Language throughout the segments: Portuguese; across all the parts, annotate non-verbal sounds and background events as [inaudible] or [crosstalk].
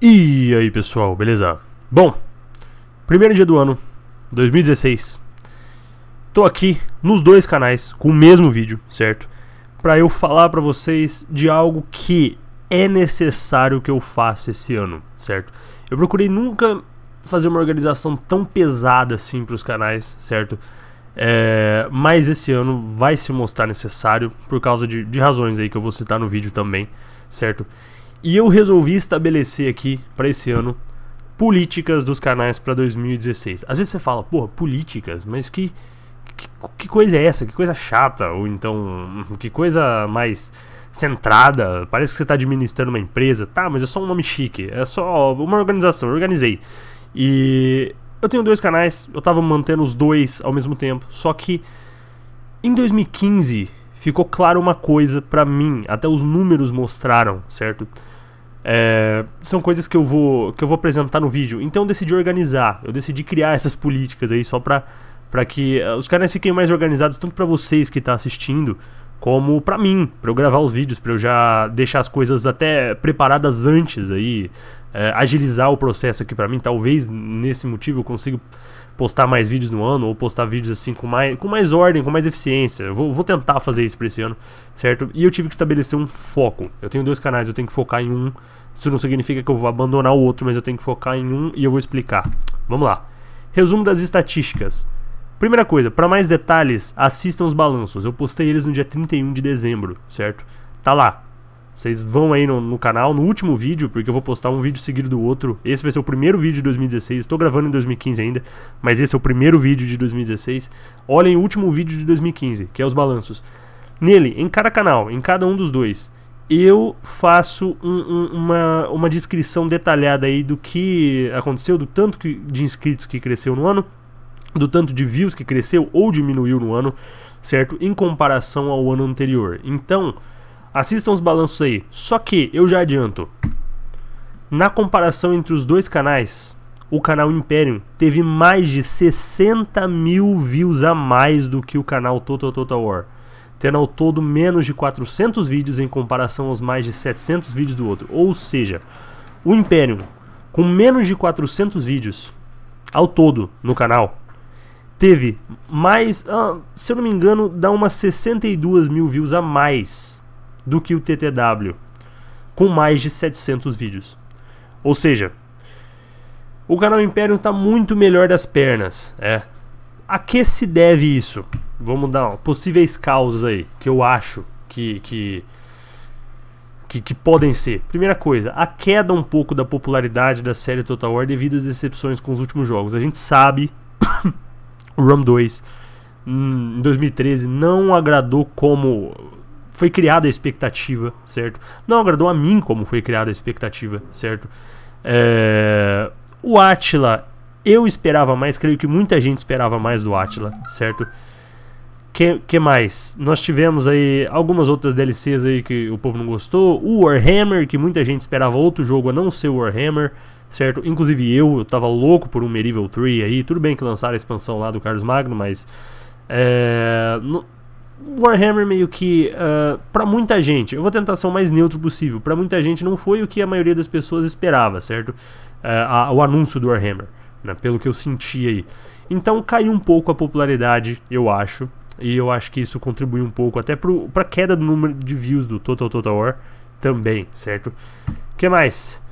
E aí pessoal, beleza? Bom, primeiro dia do ano, 2016. Tô aqui nos dois canais com o mesmo vídeo, certo? Para eu falar para vocês de algo que é necessário que eu faça esse ano, certo? Eu procurei nunca fazer uma organização tão pesada assim para os canais, certo? É, mas esse ano vai se mostrar necessário por causa de, de razões aí que eu vou citar no vídeo também, certo? E eu resolvi estabelecer aqui para esse ano políticas dos canais para 2016. Às vezes você fala, porra, políticas, mas que, que, que coisa é essa? Que coisa chata ou então hum, que coisa mais centrada, parece que você está administrando uma empresa. Tá, mas é só um nome chique, é só uma organização, eu organizei. E eu tenho dois canais, eu estava mantendo os dois ao mesmo tempo, só que em 2015 ficou claro uma coisa para mim, até os números mostraram, certo? É, são coisas que eu vou que eu vou apresentar no vídeo. Então eu decidi organizar, eu decidi criar essas políticas aí só para para que eh, os canais fiquem mais organizados tanto para vocês que tá assistindo como para mim, para eu gravar os vídeos, para eu já deixar as coisas até preparadas antes aí, é, agilizar o processo aqui para mim. Talvez nesse motivo eu consiga postar mais vídeos no ano ou postar vídeos assim com mais, com mais ordem, com mais eficiência. Eu vou, vou tentar fazer isso para esse ano, certo? E eu tive que estabelecer um foco. Eu tenho dois canais, eu tenho que focar em um isso não significa que eu vou abandonar o outro, mas eu tenho que focar em um e eu vou explicar. Vamos lá. Resumo das estatísticas. Primeira coisa, para mais detalhes, assistam os balanços. Eu postei eles no dia 31 de dezembro, certo? Tá lá. Vocês vão aí no, no, canal, no último vídeo, porque eu vou postar um vídeo seguido do outro. Esse vai ser o primeiro vídeo de 2016. Estou gravando em 2015 ainda, mas esse é o primeiro vídeo de 2016. Olhem o último vídeo de 2015, que é os balanços. Nele, em cada canal, em cada um dos dois, eu faço um, um, uma, uma descrição detalhada aí do que aconteceu, do tanto que, de inscritos que cresceu no ano, do tanto de views que cresceu ou diminuiu no ano, certo? Em comparação ao ano anterior. Então, assistam os balanços aí. Só que eu já adianto. Na comparação entre os dois canais, o canal Imperium teve mais de 60 mil views a mais do que o canal Total Total War tendo ao todo menos de 400 vídeos em comparação aos mais de 700 vídeos do outro. Ou seja, o Império com menos de 400 vídeos ao todo no canal, teve mais, ah, se eu não me engano, dá umas 62 mil views a mais do que o TTW, com mais de 700 vídeos. Ou seja, o canal Império está muito melhor das pernas. É. A que se deve isso? Vamos dar ó, possíveis causas aí que eu acho que, que que, que, podem ser. Primeira coisa, a queda um pouco da popularidade da série Total War devido às decepções com os últimos jogos. A gente sabe, [coughs] o Ram hum, 2 em 2013 não agradou como foi criada a expectativa, certo? Não agradou a mim como foi criada a expectativa, certo? É... O Atila, eu esperava mais, creio que muita gente esperava mais do Atila, certo? que, que mais? Nós tivemos aí algumas outras DLCs aí que o povo não gostou. O Warhammer, que muita gente esperava outro jogo a não ser o Warhammer, certo? Inclusive eu, eu tava louco por um Medieval 3 aí. Tudo bem que lançaram a expansão lá do Carlos Magno, mas. É, no, Warhammer meio que. Uh, é, para muita gente, eu vou tentar ser o mais neutro possível. para muita gente não foi o que a maioria das pessoas esperava, certo? Uh, a, o anúncio do Warhammer, né? pelo que eu senti aí. Então caiu um pouco a popularidade, eu acho, e eu acho que isso contribui um pouco até para a queda do número de views do Total Total War também, certo? que mais?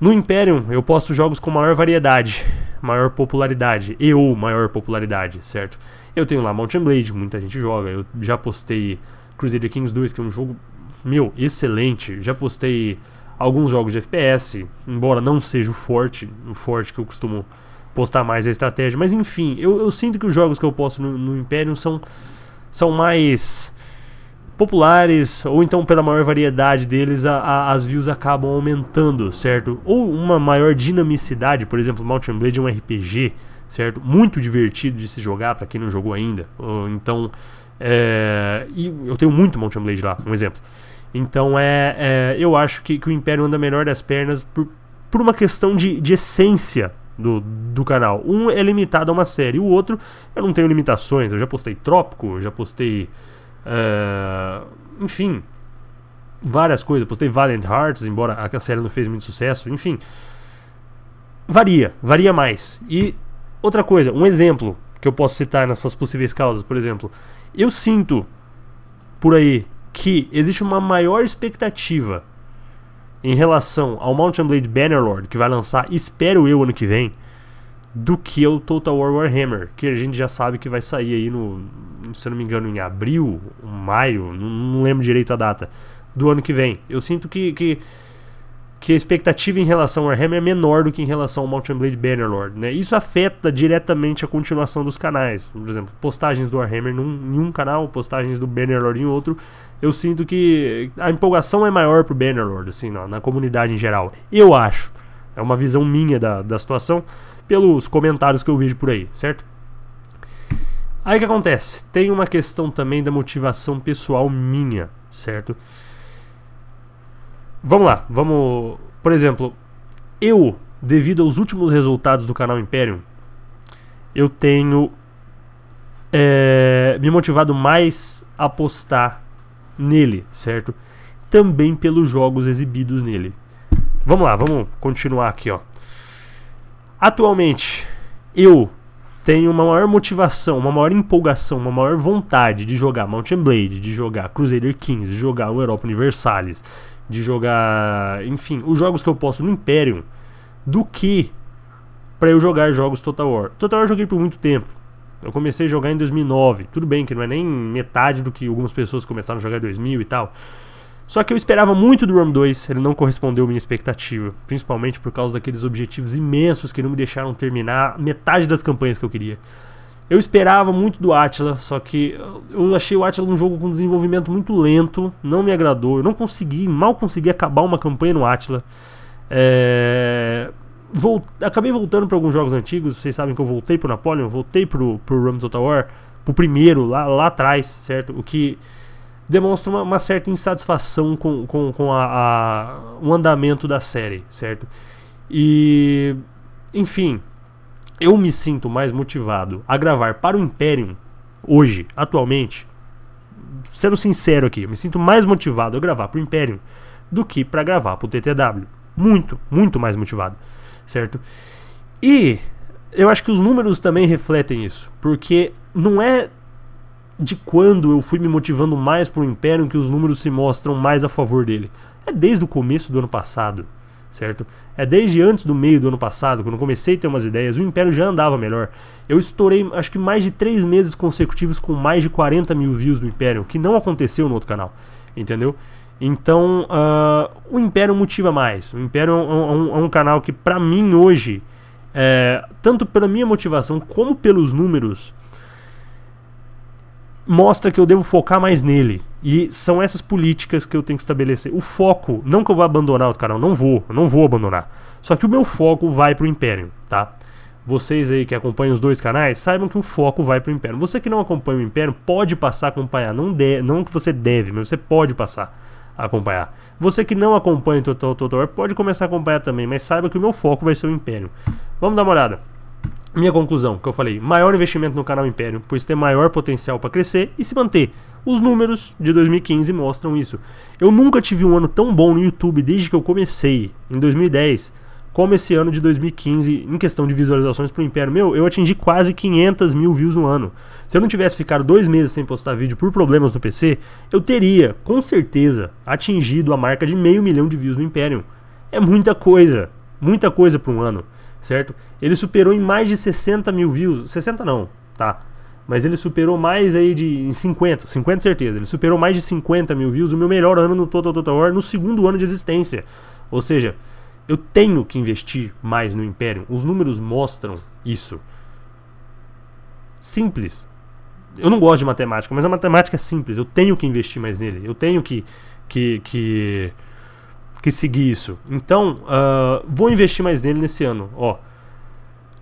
No Imperium eu posto jogos com maior variedade, maior popularidade e ou maior popularidade, certo? Eu tenho lá Mountain Blade, muita gente joga. Eu já postei Crusader Kings 2, que é um jogo, meu, excelente. Já postei alguns jogos de FPS, embora não seja o forte, o forte que eu costumo postar mais a estratégia. Mas enfim, eu, eu sinto que os jogos que eu posto no, no Imperium são, são mais populares, ou então pela maior variedade deles, a, a, as views acabam aumentando, certo? Ou uma maior dinamicidade, por exemplo, Mountain Blade é um RPG, certo? Muito divertido de se jogar para quem não jogou ainda. Ou, então, é, e eu tenho muito Mountain Blade lá, um exemplo. Então, é, é eu acho que, que, o Império anda melhor das pernas por, por uma questão de, de essência do, do canal. Um é limitado a uma série, o outro eu não tenho limitações. Eu já postei Trópico, já postei. Uh, enfim, várias coisas. postei Valiant Hearts, embora a série não fez muito sucesso. Enfim, varia, varia mais. E outra coisa, um exemplo que eu posso citar nessas possíveis causas, por exemplo, eu sinto por aí que existe uma maior expectativa em relação ao Mountain Blade Bannerlord, que vai lançar, espero eu, ano que vem, do que o Total War Warhammer, que a gente já sabe que vai sair aí no, se não me engano, em abril, maio, não, lembro direito a data, do ano que vem. Eu sinto que, que que a expectativa em relação ao Warhammer é menor do que em relação ao Mountain Blade Bannerlord, né? Isso afeta diretamente a continuação dos canais. Por exemplo, postagens do Warhammer num, em um canal, postagens do Bannerlord em outro. Eu sinto que a empolgação é maior pro Bannerlord, assim, na, na comunidade em geral. Eu acho. É uma visão minha da, da situação, pelos comentários que eu vejo por aí, certo? Aí o que acontece? Tem uma questão também da motivação pessoal minha, certo? Certo? Vamos lá, vamos. Por exemplo, eu, devido aos últimos resultados do canal Imperium, eu tenho é, me motivado mais a apostar nele, certo? Também pelos jogos exibidos nele. Vamos lá, vamos continuar aqui, ó. Atualmente, eu tenho uma maior motivação, uma maior empolgação, uma maior vontade de jogar Mountain Blade, de jogar Crusader Kings, de jogar o Europa Universalis, de jogar, enfim, os jogos que eu posso no Imperium, do que para eu jogar jogos Total War. Total War eu joguei por muito tempo. Eu comecei a jogar em 2009. Tudo bem que não é nem metade do que algumas pessoas começaram a jogar em 2000 e tal. Só que eu esperava muito do Rome 2, ele não correspondeu à minha expectativa, principalmente por causa daqueles objetivos imensos que não me deixaram terminar metade das campanhas que eu queria. Eu esperava muito do Atila, só que eu achei o Atila um jogo com desenvolvimento muito lento, não me agradou. Eu não consegui, mal consegui acabar uma campanha no Atila. É... Vol... Acabei voltando para alguns jogos antigos, vocês sabem que eu voltei pro Napoleon, voltei pro, pro Realms of War, pro primeiro, lá, lá atrás, certo? O que demonstra uma, uma certa insatisfação com, com, com a, a, o andamento da série, certo? E. Enfim, eu me sinto mais motivado a gravar para o Imperium hoje, atualmente, sendo sincero aqui, eu me sinto mais motivado a gravar para o Imperium do que para gravar para o TTW. Muito, muito mais motivado, certo? E eu acho que os números também refletem isso, porque não é de quando eu fui me motivando mais para o Imperium que os números se mostram mais a favor dele. É desde o começo do ano passado certo? É desde antes do meio do ano passado, quando comecei a ter umas ideias, o Império já andava melhor. Eu estourei, acho que mais de três meses consecutivos com mais de 40 mil views do Império, que não aconteceu no outro canal, entendeu? Então, uh, o Império motiva mais. O Império é um, é um é canal que, para mim, hoje, é, tanto pela minha motivação como pelos números, mostra que eu devo focar mais nele. E são essas políticas que eu tenho que estabelecer. O foco, não que eu vá abandonar o canal, não vou, não vou abandonar. Só que o meu foco vai pro Império, tá? Vocês aí que acompanham os dois canais, saibam que o foco vai pro Império. Você que não acompanha o Império, pode passar a acompanhar. Não, de, não que você deve, mas você pode passar a acompanhar. Você que não acompanha o Total Total War, pode começar a acompanhar também, mas saiba que o meu foco vai ser o Império. Vamos dar uma olhada. Minha conclusão, que eu falei, maior investimento no canal Império, pois tem maior potencial para crescer e se manter. Os números de 2015 mostram isso. Eu nunca tive um ano tão bom no YouTube desde que eu comecei, em 2010, como esse ano de 2015, em questão de visualizações para o Império. Meu, eu atingi quase 500 mil views no ano. Se eu não tivesse ficado dois meses sem postar vídeo por problemas no PC, eu teria, com certeza, atingido a marca de meio milhão de views no Império. É muita coisa, muita coisa para um ano certo? Ele superou em mais de 60 mil views, 60 não, tá? Mas ele superou mais aí de 50, 50 certeza, ele superou mais de 50 mil views, o meu melhor ano no Total Total War, no segundo ano de existência. Ou seja, eu tenho que investir mais no Império, os números mostram isso. Simples. Eu não gosto de matemática, mas a matemática é simples, eu tenho que investir mais nele, eu tenho que... que, que que seguir isso. Então, uh, vou investir mais nele nesse ano. Ó,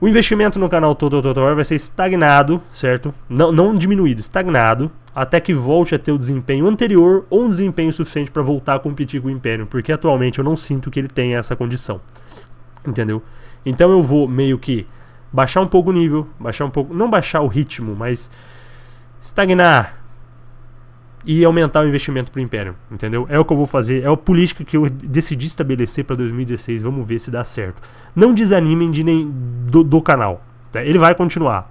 o investimento no canal Total Total vai ser estagnado, certo? Não, não diminuído, estagnado, até que volte a ter o desempenho anterior ou um desempenho suficiente para voltar a competir com o Império, porque atualmente eu não sinto que ele tenha essa condição. Entendeu? Então eu vou meio que baixar um pouco o nível, baixar um pouco, não baixar o ritmo, mas estagnar, e aumentar o investimento para o Império, entendeu? É o que eu vou fazer, é a política que eu decidi estabelecer para 2016, vamos ver se dá certo. Não desanimem de nem, do, do canal, tá? ele vai continuar.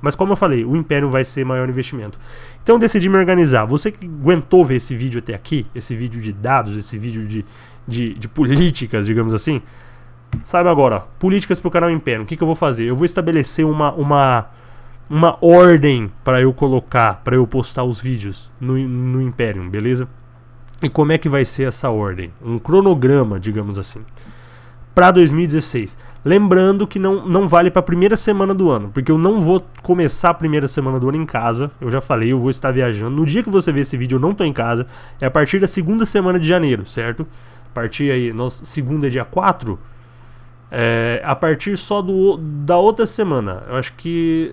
Mas como eu falei, o Império vai ser maior investimento. Então eu decidi me organizar. Você que aguentou ver esse vídeo até aqui, esse vídeo de dados, esse vídeo de, de, de políticas, digamos assim, saiba agora, políticas para o canal Império, o que, que eu vou fazer? Eu vou estabelecer uma... uma uma ordem para eu colocar, para eu postar os vídeos no, no Império, beleza? E como é que vai ser essa ordem? Um cronograma, digamos assim, para 2016. Lembrando que não, não vale para a primeira semana do ano, porque eu não vou começar a primeira semana do ano em casa. Eu já falei, eu vou estar viajando. No dia que você vê esse vídeo, eu não estou em casa. É a partir da segunda semana de janeiro, certo? A partir aí, nós, segunda é dia 4. É, a partir só do, da outra semana. Eu acho que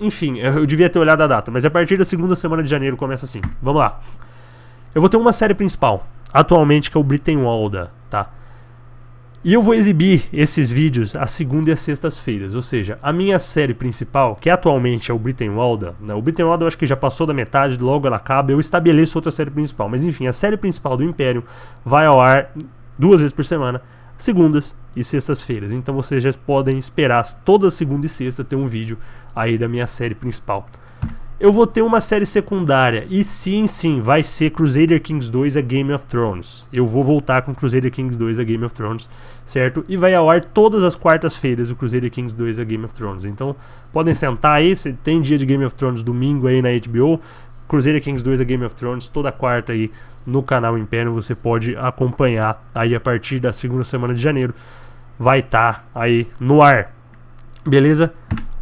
enfim, eu devia ter olhado a data, mas a partir da segunda semana de janeiro começa assim. Vamos lá. Eu vou ter uma série principal, atualmente, que é o Britain Walda, tá? E eu vou exibir esses vídeos às segunda e às sextas-feiras. Ou seja, a minha série principal, que atualmente é o Britain Walda, né? o Britain Walda eu acho que já passou da metade, logo ela acaba, eu estabeleço outra série principal. Mas enfim, a série principal do Império vai ao ar duas vezes por semana, segundas e sextas-feiras. Então vocês já podem esperar toda segunda e sexta ter um vídeo aí da minha série principal. Eu vou ter uma série secundária e sim, sim, vai ser Crusader Kings 2 a Game of Thrones. Eu vou voltar com Crusader Kings 2 a Game of Thrones, certo? E vai ao ar todas as quartas-feiras o Crusader Kings 2 a Game of Thrones. Então, podem sentar aí, tem dia de Game of Thrones domingo aí na HBO, Crusader Kings 2 a Game of Thrones, toda quarta aí no canal Império, você pode acompanhar aí a partir da segunda semana de janeiro vai estar tá aí no ar. Beleza?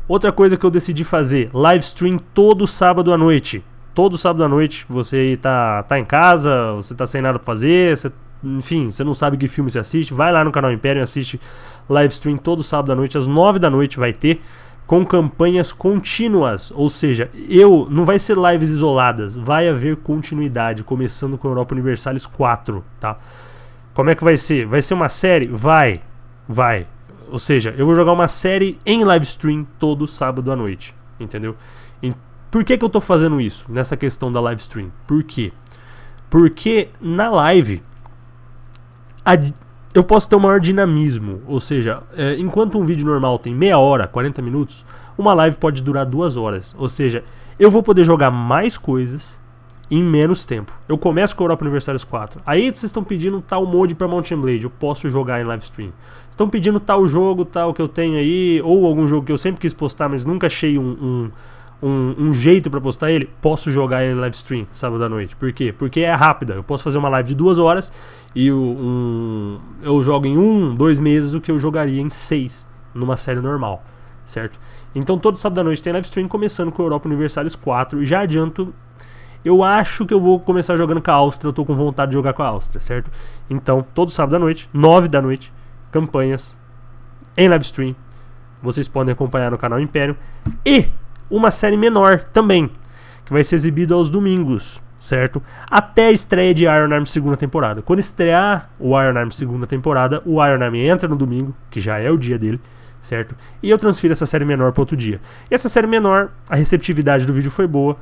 Outra coisa que eu decidi fazer, live stream todo sábado à noite. Todo sábado à noite você tá, tá em casa, você tá sem nada pra fazer, você, enfim, você não sabe que filme você assiste, vai lá no canal Império e assiste live stream todo sábado à noite, às 9 da noite vai ter, com campanhas contínuas. Ou seja, eu não vai ser lives isoladas, vai haver continuidade, começando com Europa Universalis 4, tá? Como é que vai ser? Vai ser uma série? Vai. Vai. Ou seja, eu vou jogar uma série em live stream todo sábado à noite, entendeu? E por que, que eu tô fazendo isso nessa questão da live stream? Por quê? Porque na live a, eu posso ter um maior dinamismo. Ou seja, é, enquanto um vídeo normal tem meia hora, 40 minutos, uma live pode durar duas horas. Ou seja, eu vou poder jogar mais coisas em menos tempo. Eu começo com a Europa Universalis 4. Aí vocês estão pedindo tal mod para Mountain Blade. Eu posso jogar em live stream estão pedindo tal jogo, tal que eu tenho aí, ou algum jogo que eu sempre quis postar, mas nunca achei um, um, um, um jeito para postar ele, posso jogar ele em live stream sábado à noite. Por quê? Porque é rápida. Eu posso fazer uma live de duas horas e um, eu jogo em um, dois meses o que eu jogaria em seis numa série normal, certo? Então todo sábado à noite tem live stream começando com Europa Universalis 4 e já adianto eu acho que eu vou começar jogando com a Áustria, eu tô com vontade de jogar com a Áustria, certo? Então, todo sábado à noite, 9 da noite, campanhas em live stream. Vocês podem acompanhar no canal Império. E uma série menor também, que vai ser exibida aos domingos, certo? Até a estreia de Iron Arm segunda temporada. Quando estrear o Iron Arm segunda temporada, o Iron Arm entra no domingo, que já é o dia dele, certo? E eu transfiro essa série menor para outro dia. E essa série menor, a receptividade do vídeo foi boa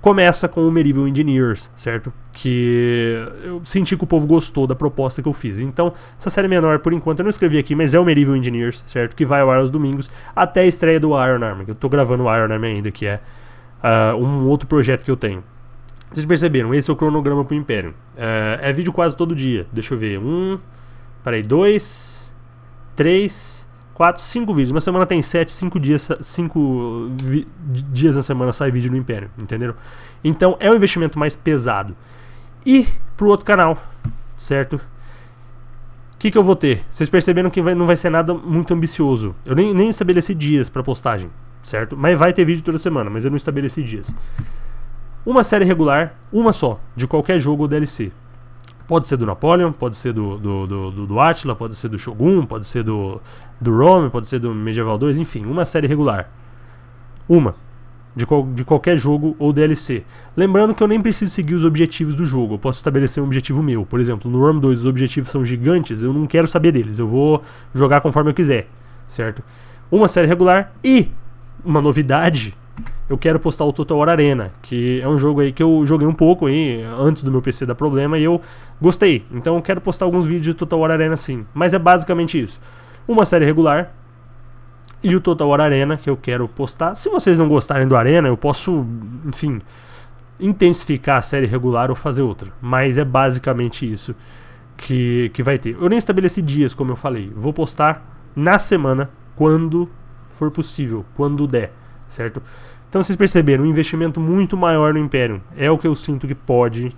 começa com o Medieval Engineers, certo? Que eu senti que o povo gostou da proposta que eu fiz. Então, essa série menor, por enquanto, eu não escrevi aqui, mas é o Medieval Engineers, certo? Que vai ao ar aos domingos, até a estreia do Iron Arm. Eu tô gravando o Iron Arm ainda, que é uh, um outro projeto que eu tenho. Vocês perceberam, esse é o cronograma pro Império. Uh, é vídeo quase todo dia. Deixa eu ver. Um. Peraí, dois. Três quatro, cinco vídeos. Uma semana tem sete, cinco dias, cinco dias na semana sai vídeo no Império, entenderam? Então é um investimento mais pesado. E pro outro canal, certo? O que, que eu vou ter? Vocês perceberam que vai, não vai ser nada muito ambicioso. Eu nem, nem estabeleci dias para postagem, certo? Mas vai ter vídeo toda semana, mas eu não estabeleci dias. Uma série regular, uma só, de qualquer jogo ou DLC. Pode ser do Napoleon, pode ser do, do, do, do Atila, pode ser do Shogun, pode ser do, do Rome, pode ser do Medieval 2, enfim, uma série regular. Uma. De, qual, de qualquer jogo ou DLC. Lembrando que eu nem preciso seguir os objetivos do jogo, eu posso estabelecer um objetivo meu. Por exemplo, no Rome 2 os objetivos são gigantes, eu não quero saber deles, eu vou jogar conforme eu quiser, certo? Uma série regular e uma novidade eu quero postar o Total War Arena, que é um jogo aí que eu joguei um pouco aí antes do meu PC dar problema e eu gostei. Então eu quero postar alguns vídeos de Total War Arena sim, mas é basicamente isso. Uma série regular e o Total War Arena que eu quero postar. Se vocês não gostarem do Arena, eu posso, enfim, intensificar a série regular ou fazer outra, mas é basicamente isso que que vai ter. Eu nem estabeleci dias, como eu falei. Vou postar na semana quando for possível, quando der certo? Então vocês perceberam, um investimento muito maior no Império É o que eu sinto que pode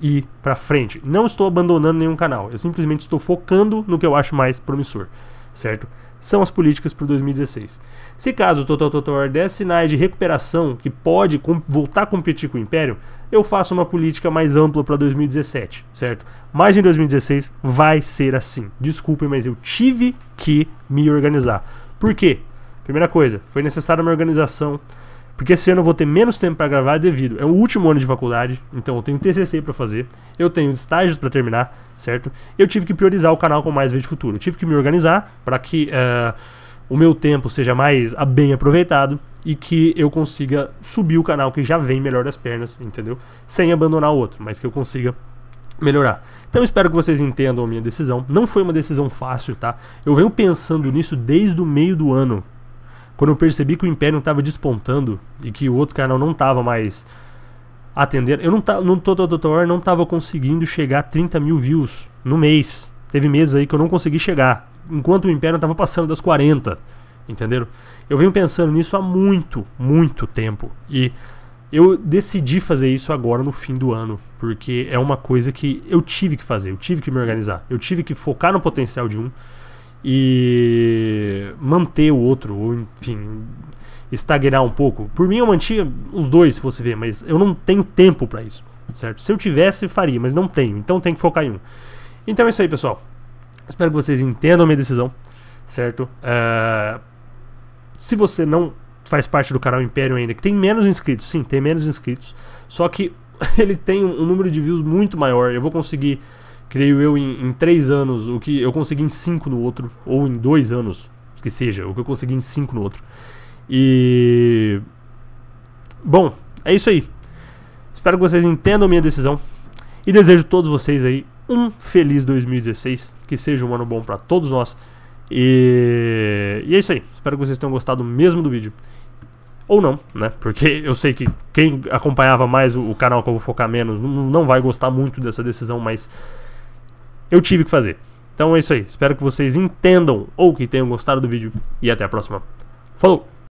ir para frente. Não estou abandonando nenhum canal, eu simplesmente estou focando no que eu acho mais promissor, certo? São as políticas para 2016. Se caso o Total Total der sinais de recuperação que pode com, voltar a competir com o Império, eu faço uma política mais ampla para 2017, certo? Mas em 2016 vai ser assim. Desculpem, mas eu tive que me organizar. Por quê? Primeira coisa, foi necessária uma organização, porque esse ano eu vou ter menos tempo para gravar devido. É o último ano de faculdade, então eu tenho TCC para fazer, eu tenho estágios para terminar, certo? Eu tive que priorizar o canal com mais vídeo futuro. Eu tive que me organizar para que uh, o meu tempo seja mais ah, bem aproveitado e que eu consiga subir o canal que já vem melhor das pernas, entendeu? Sem abandonar o outro, mas que eu consiga melhorar. Então espero que vocês entendam a minha decisão. Não foi uma decisão fácil, tá? Eu venho pensando nisso desde o meio do ano, quando eu percebi que o Império estava despontando e que o outro canal não estava mais atendendo, eu não tá, no não estava conseguindo chegar a 30 mil views no mês. Teve meses aí que eu não consegui chegar, enquanto o Império estava passando das 40, entenderam? Eu venho pensando nisso há muito, muito tempo e eu decidi fazer isso agora no fim do ano, porque é uma coisa que eu tive que fazer, eu tive que me organizar, eu tive que focar no potencial de um, e manter o outro, ou enfim, estagnar um pouco. Por mim eu mantinha os dois, se você ver, mas eu não tenho tempo para isso, certo? Se eu tivesse, faria, mas não tenho, então tem que focar em um. Então é isso aí, pessoal. Espero que vocês entendam a minha decisão, certo? Uh, se você não faz parte do canal Império ainda, que tem menos inscritos, sim, tem menos inscritos, só que [laughs] ele tem um número de views muito maior, eu vou conseguir creio eu, em, em três anos, o que eu consegui em cinco no outro, ou em dois anos, que seja, o que eu consegui em cinco no outro. E. Bom, é isso aí. Espero que vocês entendam minha decisão. E desejo a todos vocês aí um feliz 2016. Que seja um ano bom para todos nós. E... e é isso aí. Espero que vocês tenham gostado mesmo do vídeo. Ou não, né? Porque eu sei que quem acompanhava mais o canal que eu vou focar menos não vai gostar muito dessa decisão, mas eu tive que fazer. Então é isso aí. Espero que vocês entendam ou que tenham gostado do vídeo. E até a próxima. Falou!